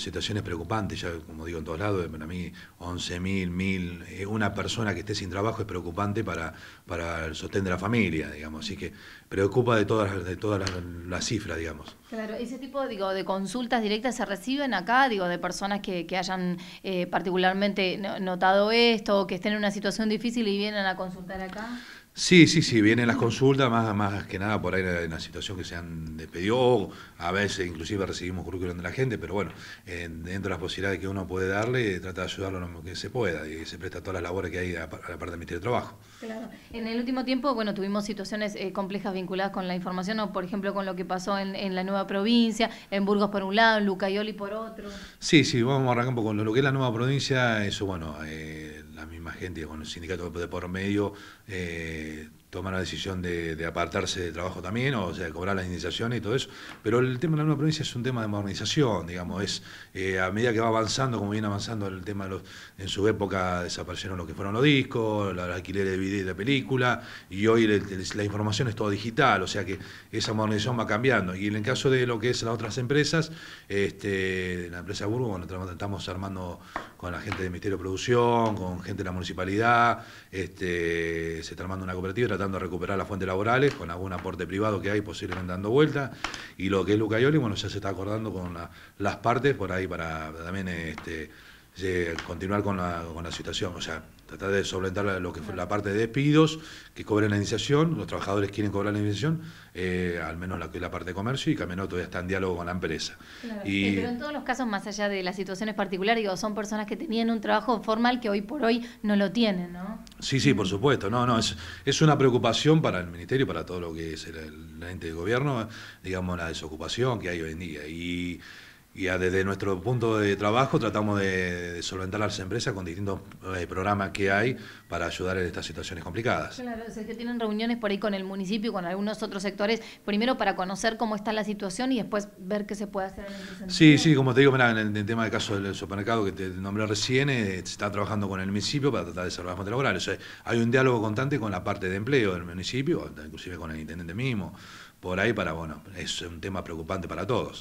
Situaciones preocupantes, ya como digo en todos lados, eh, para mí 11.000, 1.000, eh, una persona que esté sin trabajo es preocupante para, para el sostén de la familia, digamos, así que preocupa de todas, de todas las, cifras, digamos. Claro, ese tipo digo, de consultas directas se reciben acá, digo, de personas que, que hayan eh, particularmente notado esto, que estén en una situación difícil y vienen a consultar acá. Sí, sí, sí, vienen las consultas, más, más que nada por ahí en la situación que se han despedido, a veces inclusive recibimos currículum de la gente, pero bueno, dentro de las posibilidades que uno puede darle, trata de ayudarlo lo que se pueda y se presta todas las labores que hay a, la parte del Ministerio de Trabajo. Claro. En el último tiempo, bueno, tuvimos situaciones eh, complejas vinculadas con la información, o por ejemplo con lo que pasó en, la nueva provincia, en Burgos por un lado, en Lucayoli por otro. Sí, sí, vamos a arrancar un poco con lo que es la nueva provincia, eso bueno... Eh, la misma gente con el sindicato de por medio, eh, tomar la decisión de, apartarse de trabajo también, o sea, de cobrar las indemnizaciones y todo eso. Pero el tema de la nueva provincia es un tema de modernización, digamos, es eh, a medida que va avanzando, como viene avanzando el tema los, en su época desaparecieron lo que fueron los discos, los alquiler de video y de película, y hoy la información es todo digital, o sea que esa modernización va cambiando. Y en el caso de lo que es las otras empresas, este, la empresa Burgo, bueno, estamos armando con la gente del Ministerio de Producción, con gente de la municipalidad, este, se está armando una cooperativa, tratando de recuperar las fuentes laborales con algún aporte privado que hay posiblemente dando vuelta. Y lo que es Luca Lucaioli, bueno, ya se está acordando con las partes por ahí para también este, continuar con la, con la situación, o sea, tratar de solventar lo que fue la parte de despidos, que cobren la iniciación, los trabajadores quieren cobrar la iniciación, eh, al menos la que la parte de comercio, y menos todavía está en diálogo con la empresa. pero en todos los casos, más allá de las situaciones particulares, digo, son personas que tenían un trabajo formal que hoy por hoy no lo tienen, ¿no? Sí, sí, por supuesto, no, no, es, es una preocupación para el Ministerio, para todo lo que es el, ente de gobierno, digamos, la desocupación que hay hoy en día. Y ya desde nuestro punto de trabajo tratamos de, solventar las empresas con distintos eh, programas que hay para ayudar en estas situaciones complicadas. Claro, que tienen reuniones por ahí con el municipio y con algunos otros sectores, primero para conocer cómo está la situación y después ver qué se puede hacer en Sí, sí, como te digo, en, el, tema del caso del supermercado que te nombré recién, eh, se está trabajando con el municipio para tratar de salvar los laborales. hay un diálogo constante con la parte de empleo del municipio, inclusive con el intendente mismo, por ahí para, bueno, es un tema preocupante para todos.